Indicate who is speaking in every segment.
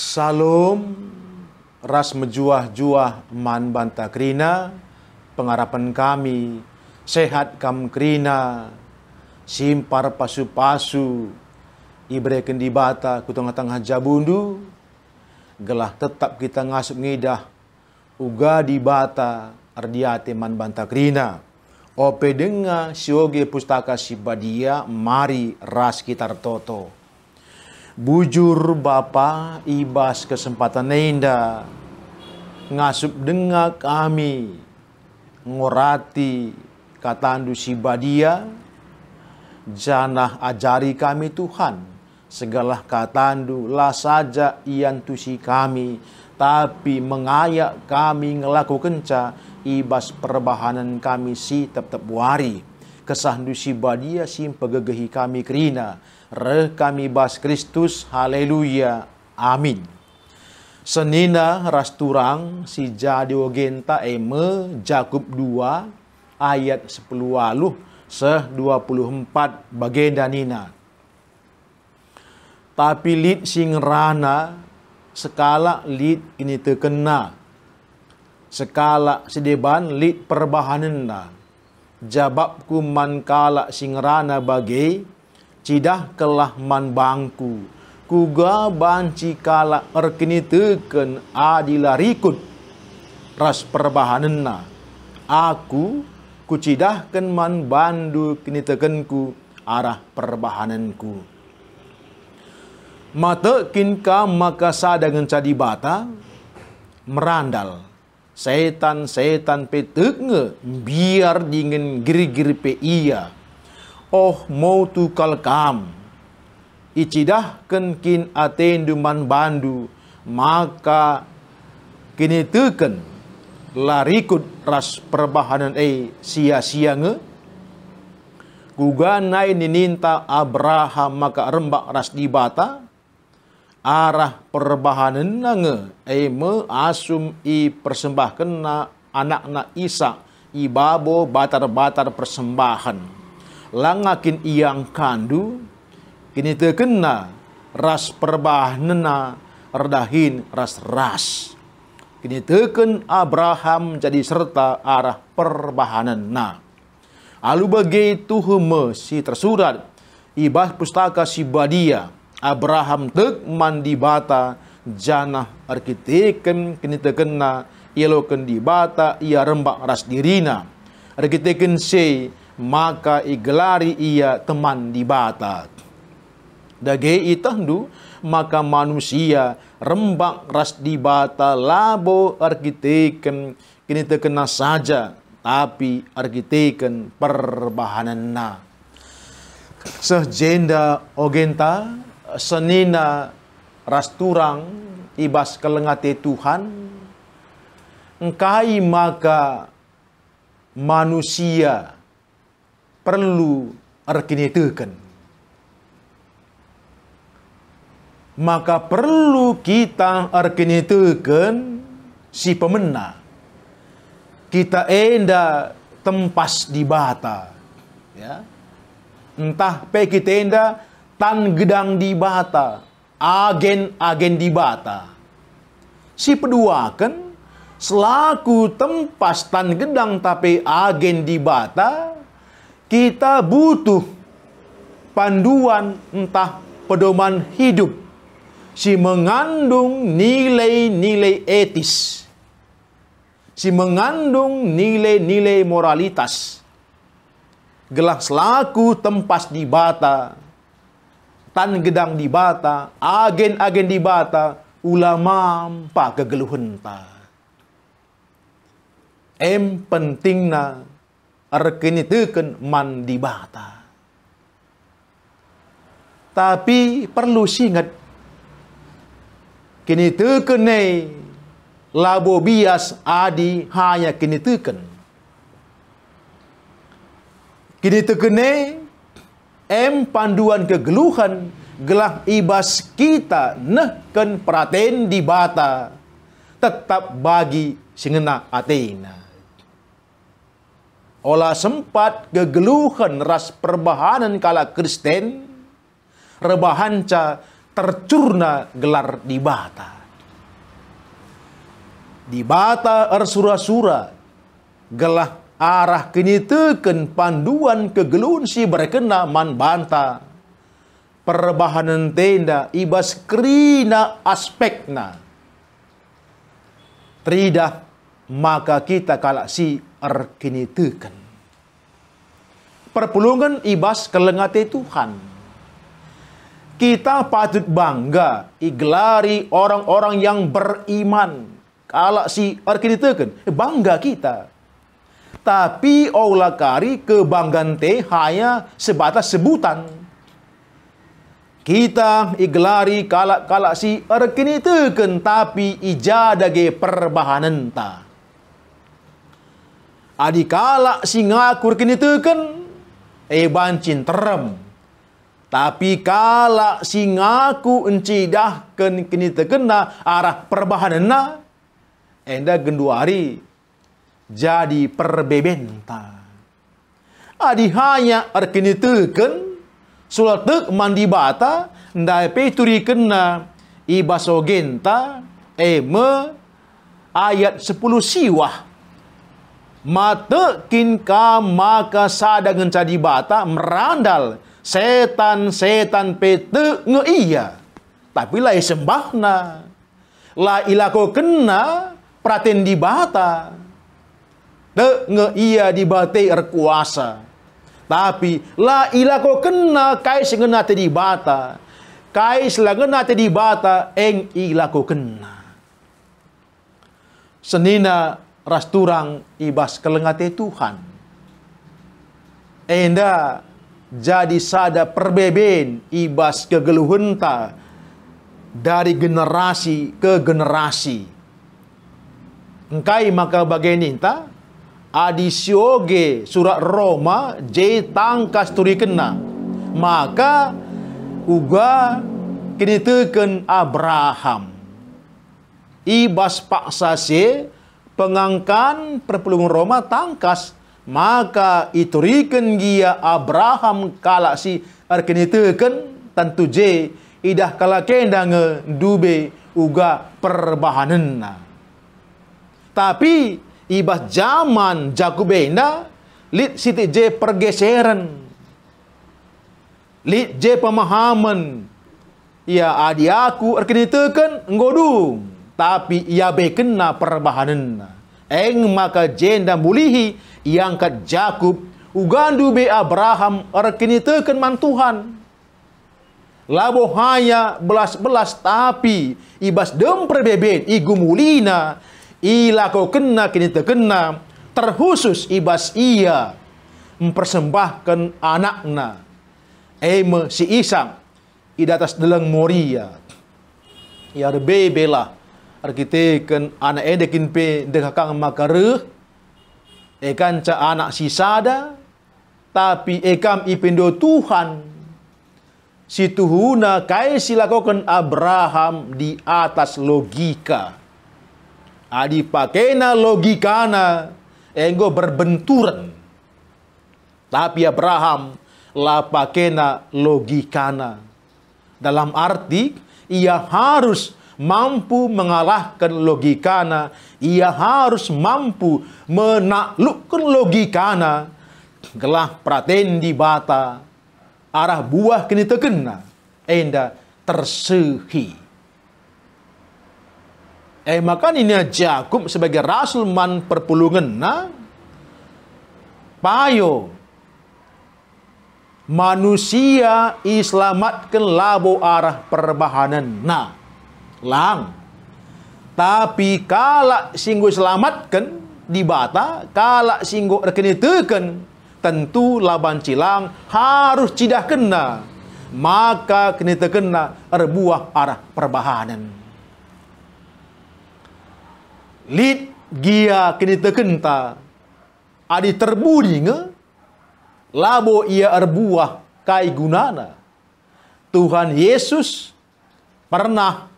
Speaker 1: Salam ras mejuah-juah man banta krina pengharapan kami sehat kam krina simpar pasu-pasu ibreken di bata kutengah tengah jabundu gelah tetap kita ngasuk ngidah uga di bata ardiate man banta krina ope denga sioge pustaka sibadia mari ras kita toto bujur bapa ibas kesempatan nenda ngasup dengak kami ngorati katandu badia janah ajari kami Tuhan segala katandu lah saja ian tusi kami tapi mengayak kami ngelaku kenca ibas perbahanan kami si tetap wari kesah dusi badia sim pegegehi kami kerina Re kami bas Kristus, haleluya, amin. Senina rasturang si jadiogenta eme Jakub 2 ayat 10 waluh empat 24 Nina. Tapi lid sing rana skala lid ini terkena. Skala sedeban lid perbahanan Jababku mankala sing rana bagai cidah kelah man bangku kuga banci kala erkini teken adila rikut ras perbahanenna aku kucidah ken man bandu kini tekenku arah perbahananku mata kinka maka sadangan cadi bata merandal setan setan peteknge biar dingin giri-giri pe iya oh mau tu kalkam. Icidah kenkin atenduman bandu, maka kini teken larikut ras perbahanan e sia-sia nge guganai nininta Abraham maka rembak ras dibata arah perbahanan nange e me asum i persembahkan kena anak na Isa ibabo batar-batar persembahan langakin iang kandu kini tekena ras nena redahin ras ras kini teken Abraham jadi serta arah perbahanan na alu bagai tuhme si tersurat ibah pustaka si badia Abraham tek mandi bata janah arkiteken kini tekena iloken di bata ia rembak ras dirina arkiteken si maka iglari ia teman di bata. Dagei itandu, maka manusia rembak ras di bata labo arkiteken kini terkena saja, tapi arkiteken na. Sejenda ogenta, senina ras turang, ibas kelengate Tuhan, engkai maka manusia perlu arkini Maka perlu kita arkini teken si pemenang Kita enda tempas di bata. Ya. Entah pe kita enda tan gedang di bata. Agen-agen di bata. Si pedua kan selaku tempas tan gedang tapi agen di bata kita butuh panduan entah pedoman hidup si mengandung nilai-nilai etis si mengandung nilai-nilai moralitas gelas laku tempas di bata tan gedang di bata agen-agen di bata ulama pa kegeluhenta em pentingna rekeniteukeun mandi bata. Tapi perlu singat kini tekenai labo bias adi hanya kini teken. Kini tekenai em panduan kegeluhan gelah ibas kita nehken praten di bata tetap bagi singena atena. Ola sempat gegeluhan ras perbahanan kala Kristen, rebahanca tercurna gelar di bata. Di bata ersura-sura, gelah arah kenyitakan panduan kegeluhan si berkena man banta. Perbahanan tenda ibas krina aspekna. Tridah maka kita kalak si arkini perpulungan ibas kelengate Tuhan kita patut bangga igelari orang-orang yang beriman Kalau si itu eh, bangga kita tapi olakari kari kebanggaan teh hanya sebatas sebutan kita iglari kalak-kalak si erkini teukeun tapi ijadage perbahanan tak adikala singakur kini teken eh, bancin terem, Tapi kala singaku encidah ken kini tekena arah perbahanena enda genduari jadi perbebenta. Adihanya arkini teken sulatek mandi bata ndai peturi kena ibasogenta eme eh, ayat 10 siwah matekin ka maka sadangan cadi bata merandal setan-setan pete nge iya tapi lai sembahna la ilako kena praten di bata te nge iya di bate erkuasa tapi la ilako kena kai sengena te di bata kai selangena te di bata eng ilako kena senina rasturang ibas kelengate Tuhan. Enda jadi sada perbeben ibas kegeluhenta dari generasi ke generasi. Engkai maka Adi Sioge surat Roma J tangkas turi kena. Maka uga kini teken Abraham. Ibas paksa se pengangkan perpulungan Roma tangkas maka itu iturikan gia Abraham kalak si arkenitekan tentu je idah kalak kendange dube uga perbahanenna. Tapi ibas zaman Jakubena lit siti je pergeseran. Lit je pemahaman. Ya adiaku erkenitekan ngodung tapi ia bekena perbahanan. Eng maka jenda mulihi yang kat Jakub ugandu be Abraham rekini teken mantuhan. Labo haya belas-belas tapi ibas dem perbeben igu mulina ila kau kena kini tekenam, terkhusus ibas ia mempersembahkan anakna eme si Isang idatas deleng Moria. Ya bebe arkite kan anak edekin eh pe dekakang makare ekan ca anak sisada tapi ekam ipendo Tuhan situhuna kai silakokan Abraham di atas logika adi pakena logikana enggo berbenturan tapi Abraham la pakena logikana dalam arti ia harus mampu mengalahkan logikana. Ia harus mampu menaklukkan logikana. Gelah di bata. Arah buah kini tekena. Enda tersehi. Eh maka ini Yakub sebagai rasul man perpulungan Nah, payo manusia islamatkan labo arah perbahanan nah lang. Tapi kala singgo selamatkan di bata, kala singgo rekenitekan, tentu laban cilang harus cidah kena. Maka kena terkena rebuah arah perbahanan. Lid gia kena terkenta adi terbudi nge labo ia erbuah kai gunana Tuhan Yesus pernah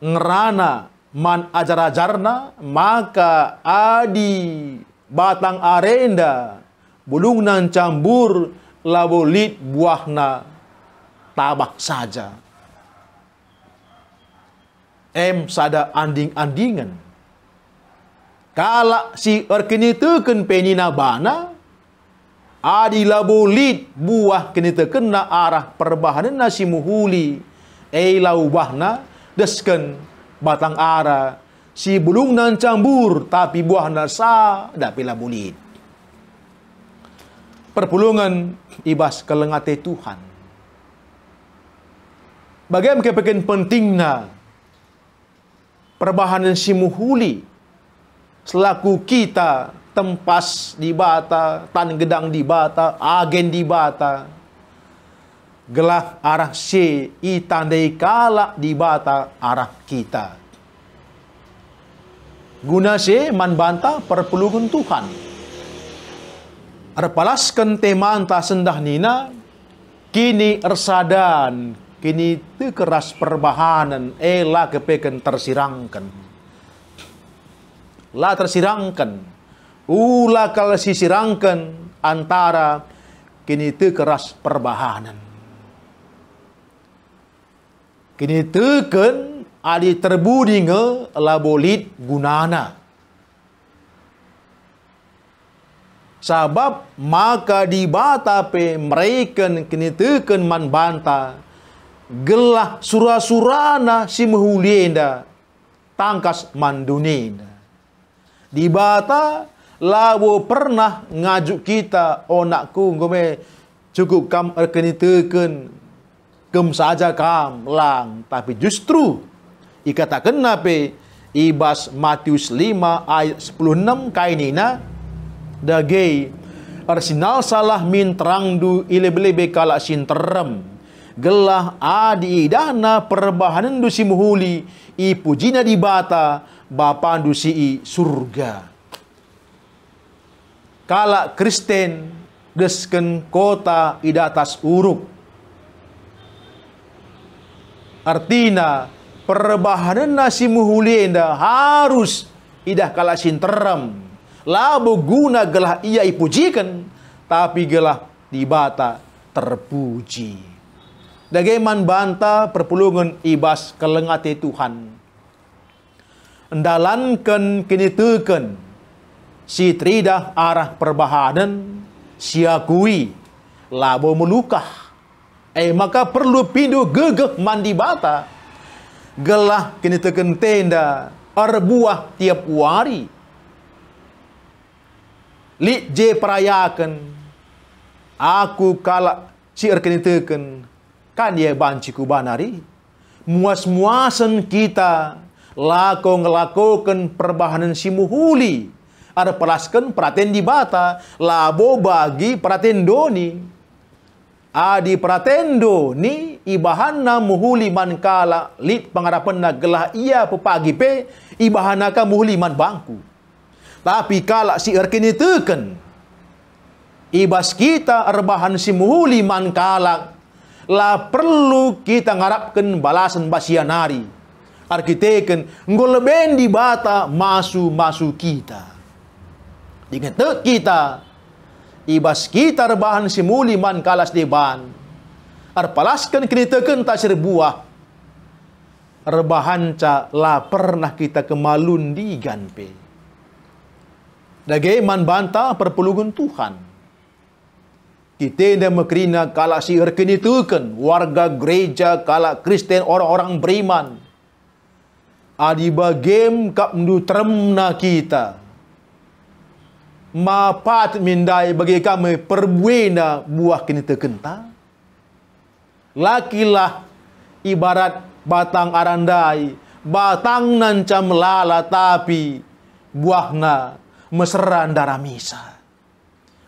Speaker 1: ngerana man ajar-ajarna maka adi batang arenda bulungnan cambur labolit buahna tabak saja em sada anding-andingan kala si erkini teken penina bana adi labolit buah kini tekena arah perbahanan nasi muhuli ei laubahna desken batang ara si bulung nan cambur tapi buah nasa dapilah bulit perpulungan ibas kelengate Tuhan bagaimana kepekin pentingna perbahanan si muhuli selaku kita tempas di bata tan gedang di bata agen di bata gelah arah si itandai kala di bata arah kita. Guna si banta perpuluhan Tuhan. Arpalaskan temanta sendah nina, kini ersadan, kini tekeras perbahanan, ella kepeken tersirangkan. La tersirangkan, ula kalau sirangkan antara kini tekeras perbahanan kini teken adi terbudinge labolit gunana. Sebab maka dibata pe mereka kini teken man banta gelah surasurana si mehulienda tangkas mandunina. Dibata labo pernah ngajuk kita onakku oh, gome cukup kam eh, kini teken kem saja kam lang tapi justru ikatakan nape ibas Matius 5 ayat 16 kainina dagei arsinal salah min terang du ilebe-lebe sin terem gelah adi idahna perbahanan du simuhuli ipujina di bata bapan du si surga kala Kristen desken kota idatas uruk Artina perbahanan nasimu hulienda harus idah kalah sinteram. Labu guna gelah ia ipujikan, tapi gelah dibata terpuji. Dageman banta perpulungan ibas kelengati Tuhan. Endalankan teken, si tridah arah perbahanan siakui labu melukah Eh maka perlu pindu gegeh mandi bata. Gelah kini teken tenda arbuah tiap wari. Li je perayakan. Aku kalak siar kini teken. Kan ya banciku banari. Muas-muasan kita lako ngelakokan perbahanan simuhuli. Ada pelaskan praten di bata. Labo bagi praten doni Adi pratendo ni ibahana muhuli man kala lit na gelah ia pepagi pe ibahana ka muhuli man bangku. Tapi kala si erkini teken ibas kita erbahan si muhuli man kala la perlu kita ngarapkan balasan basianari. Arkiteken ngoleben di bata masu-masu kita. Dengan kita ibas kita rebahan si muli kalas di arpalaskan kenitakan tasir buah rebahan ca la pernah kita kemalun di ganpe dagai man banta perpulugun Tuhan kita dah mekerina kala si erkenitukan warga gereja kalah Kristen orang-orang beriman adiba game kap mendu teremna kita mapat mindai bagi kami perbuena buah kini terkenta. Lakilah ibarat batang arandai, batang nancam lala tapi buahna meseran darah misa.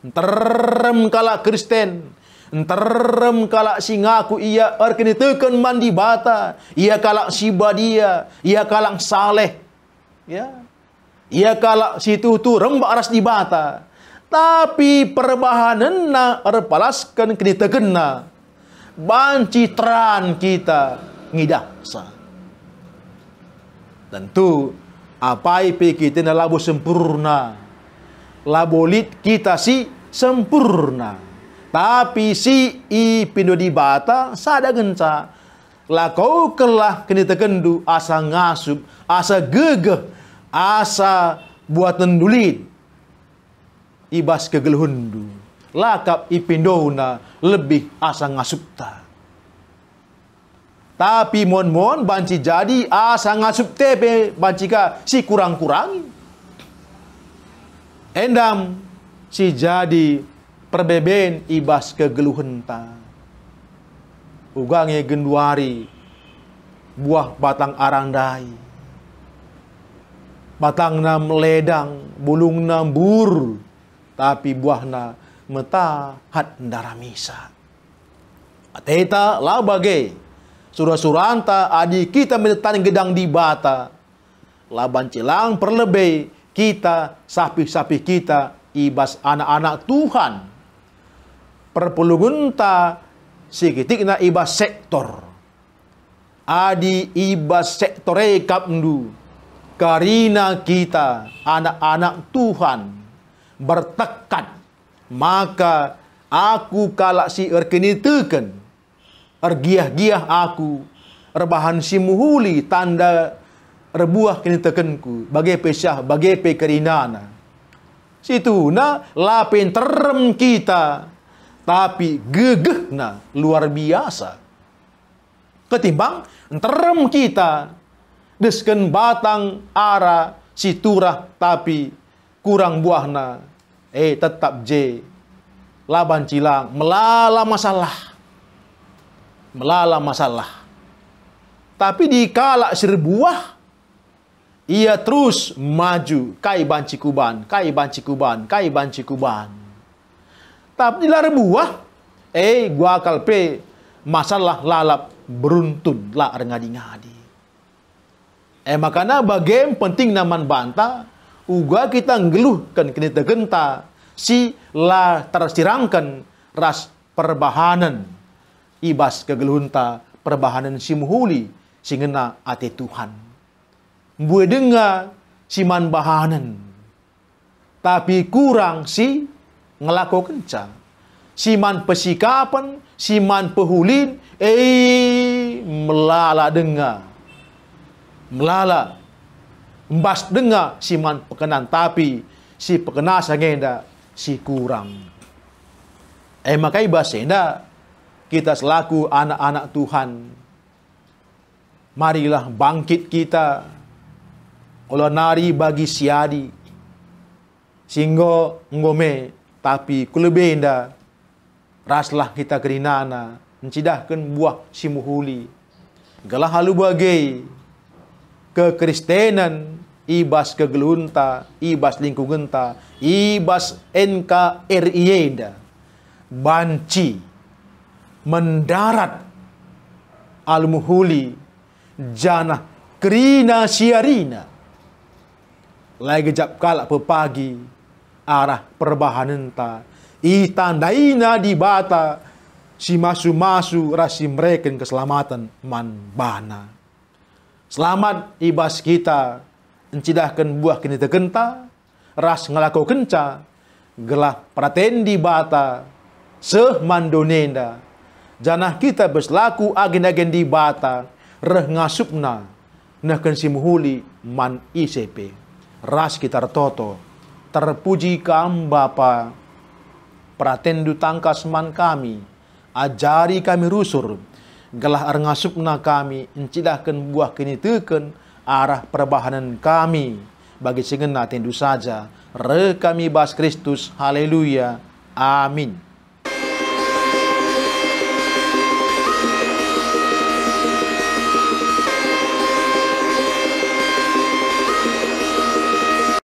Speaker 1: Terem kalak Kristen, terem kalak singaku ia arkini teken mandi bata, ia kalak sibadia, ia kalak saleh. Ya, ia ya, kala situ tu rembak aras di bata. Tapi perbahanenna erpalaskan kini tegena. Banci teran kita ngidaksa. Tentu apa apai kita labu sempurna. Labolit kita si sempurna. Tapi si i di bata sada genca. Lakau kelah kini tegendu asa ngasub asa gegeh, asa buat nendulit ibas kegelhundu lakap ipindouna lebih asa ngasupta tapi mon mon banci jadi asa ngasup tepe banci ka si kurang kurang endam si jadi perbeben ibas kegeluhenta ugangi genduari buah batang arandai batang nam ledang, bulung nam bur, tapi buahna meta hat daramisa. Ateta labage, surah-suranta adi kita menetan gedang di bata. Laban cilang perlebe kita, sapi-sapi kita, ibas anak-anak Tuhan. Perpulugunta sikitikna ibas sektor. Adi ibas sektor rekap ndu karena kita anak-anak Tuhan bertekad maka aku kalak si teken, ergiah-giah aku rebahan si muhuli tanda rebuah tekenku, bagai pesah bagai pekerinana situ na lapin terem kita tapi gegeh na luar biasa ketimbang terem kita desken batang ara siturah tapi kurang buahna eh tetap J laban cilang melala masalah melala masalah tapi di dikala serbuah ia terus maju kai banci kuban kai banci kuban kai banci kuban tapi dilar buah eh gua kalpe masalah lalap beruntun lah ngadi-ngadi Eh makanya bagian penting naman banta, uga kita ngeluhkan kini genta si la tersirangkan ras perbahanan. Ibas kegeluhunta perbahanan si muhuli singena ate Tuhan. Mbue denga si man bahanan. Tapi kurang si ngelako kencang siman pesikapan, siman man pehulin, eh melala dengar melala. Mbas dengar si man pekenan tapi si pekena sangenda si kurang. Eh makai basenda kita selaku anak-anak Tuhan. Marilah bangkit kita. Kalau nari bagi siadi. Singgo ngome tapi kulebenda raslah kita kerinana. Mencidahkan buah muhuli, Galah halu bagai kekristenan, ibas kegelunta, ibas lingkungenta, ibas NKRIeda, banci, mendarat, almuhuli, janah, krina siarina, lagi jap kalak pepagi, arah perbahanenta, itandaina di bata, si masu-masu rasi mereka keselamatan manbana. Selamat ibas kita encidahkan buah kini tegenta, ras ngelaku kenca, gelah pratendi bata, seh mandonenda. Janah kita berselaku agen-agen di bata, reh ngasupna, nahkan simuhuli man ICP. Ras kita toto, terpuji kam Bapa, pratendu tangkas man kami, ajari kami rusur, gelah arngasupna kami encilahkan buah kini teken arah perbahanan kami bagi segena tendu saja re kami bas Kristus haleluya amin